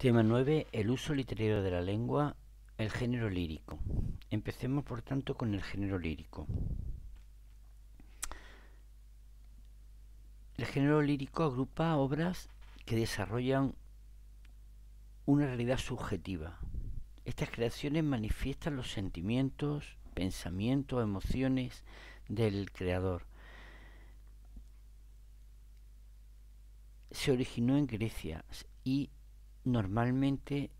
Tema 9. El uso literario de la lengua, el género lírico. Empecemos por tanto con el género lírico. El género lírico agrupa obras que desarrollan una realidad subjetiva. Estas creaciones manifiestan los sentimientos, pensamientos, emociones del creador. Se originó en Grecia y normalmente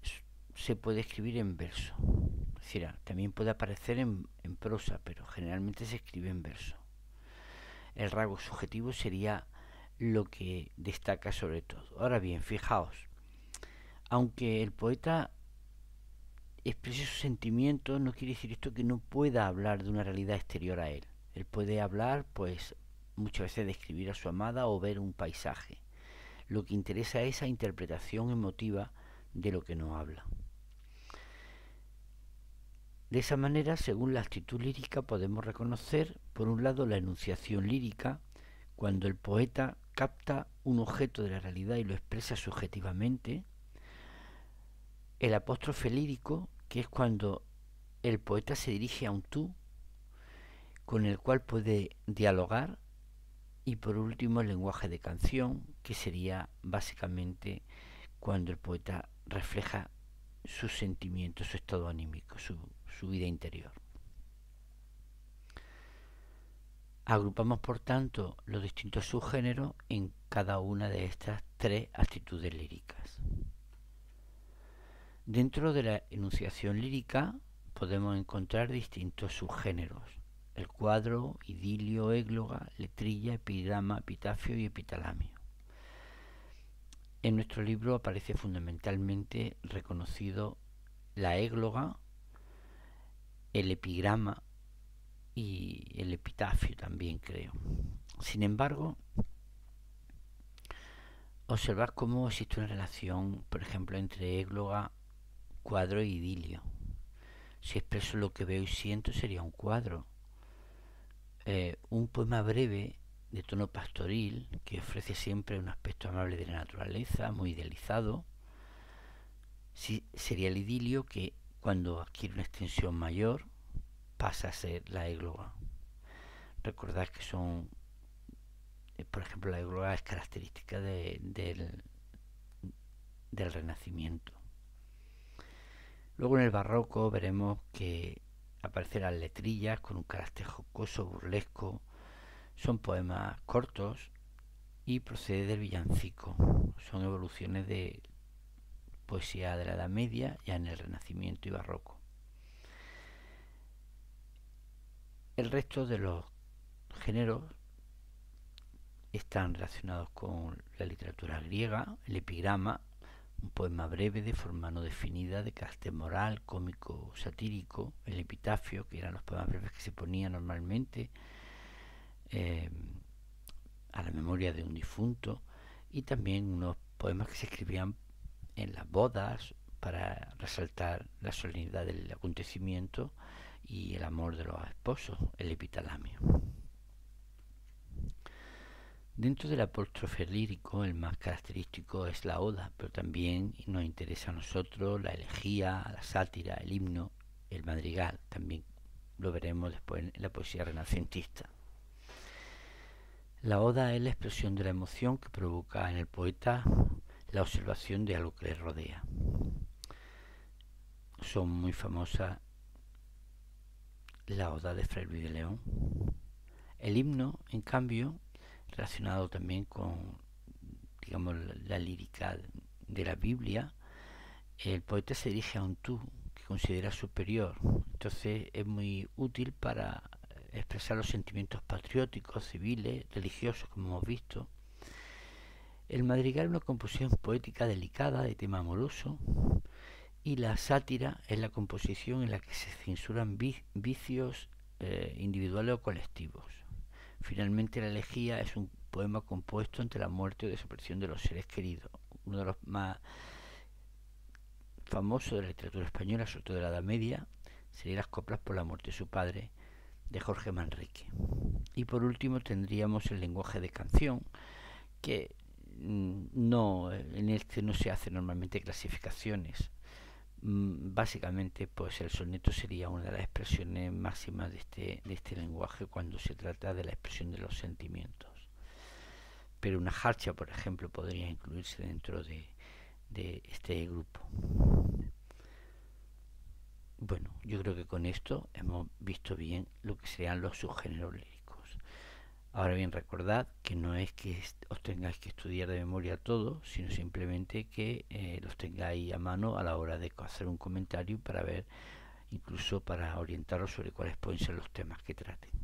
se puede escribir en verso. también puede aparecer en, prosa, pero generalmente se escribe en verso. El rasgo subjetivo sería lo que destaca sobre todo. Ahora bien, fijaos, aunque el poeta exprese sus sentimientos, no quiere decir esto que no pueda hablar de una realidad exterior a él. Él puede hablar, pues, muchas veces de escribir a su amada o ver un paisaje lo que interesa es esa interpretación emotiva de lo que no habla. De esa manera, según la actitud lírica, podemos reconocer, por un lado, la enunciación lírica, cuando el poeta capta un objeto de la realidad y lo expresa subjetivamente, el apóstrofe lírico, que es cuando el poeta se dirige a un tú, con el cual puede dialogar y por último el lenguaje de canción, que sería básicamente cuando el poeta refleja sus sentimientos, su estado anímico, su, su vida interior. Agrupamos, por tanto, los distintos subgéneros en cada una de estas tres actitudes líricas. Dentro de la enunciación lírica podemos encontrar distintos subgéneros el cuadro, idilio, égloga, letrilla, epigrama, epitafio y epitalamio. En nuestro libro aparece fundamentalmente reconocido la égloga, el epigrama y el epitafio también creo. Sin embargo, observad cómo existe una relación, por ejemplo, entre égloga, cuadro y e idilio. Si expreso lo que veo y siento sería un cuadro, eh, un poema breve de tono pastoril que ofrece siempre un aspecto amable de la naturaleza, muy idealizado. sería el idilio que cuando adquiere una extensión mayor pasa a ser la égloga. E Recordad que son, eh, por ejemplo, la égloga e es característica del, del Renacimiento. Luego en el barroco veremos que Aparecen las letrillas con un carácter jocoso, burlesco. Son poemas cortos y procede del villancico. Son evoluciones de poesía de la Edad Media ya en el Renacimiento y Barroco. El resto de los géneros están relacionados con la literatura griega, el epigrama, un poema breve de forma no definida, de carácter moral, cómico, satírico, el epitafio, que eran los poemas breves que se ponían normalmente em, a la memoria de un difunto, y también unos poemas que se escribían en las bodas para resaltar la solemnidad del acontecimiento y el amor de los esposos, el epitalamio. Dentro del apóstrofe lírico, el más característico es la oda, pero también nos interesa a nosotros la elegía, la sátira, el himno, el madrigal, también lo veremos después en la poesía renacentista. La oda es la expresión de la emoción que provoca en el poeta la observación de algo que le rodea. Son muy famosas la oda de Fray Luis de León. El himno, en cambio, relacionado también con, digamos, la, lírica de la Biblia, el poeta se dirige a un tú que considera superior. Entonces es muy útil para expresar los sentimientos patrióticos, civiles, religiosos, como hemos visto. El madrigal es una composición poética delicada, de tema amoroso, y la sátira es la composición en la que se censuran vicios eh, individuales o colectivos. Finalmente, la elegía es un poema compuesto ante la muerte o desaparición de los seres queridos, uno de los más famosos de la literatura española, sobre todo de la Edad Media, sería Las coplas por la muerte de su padre, de Jorge Manrique. Y por último tendríamos el lenguaje de canción, que mm, no, en este no se hacen normalmente clasificaciones. Mm, básicamente, pues el soneto sería una de las expresiones máximas de este, de este lenguaje cuando se trata de la expresión de los sentimientos. Pero una jarcha, por ejemplo, podría incluirse dentro de, de este grupo. Bueno, yo creo que con esto hemos visto bien lo que serían los subgéneros Ahora bien, recordad que no es que os tengáis que estudiar de memoria todo, sino simplemente que eh, los tengáis a mano a la hora de hacer un comentario para ver, incluso para orientaros sobre cuáles pueden ser los temas que traten.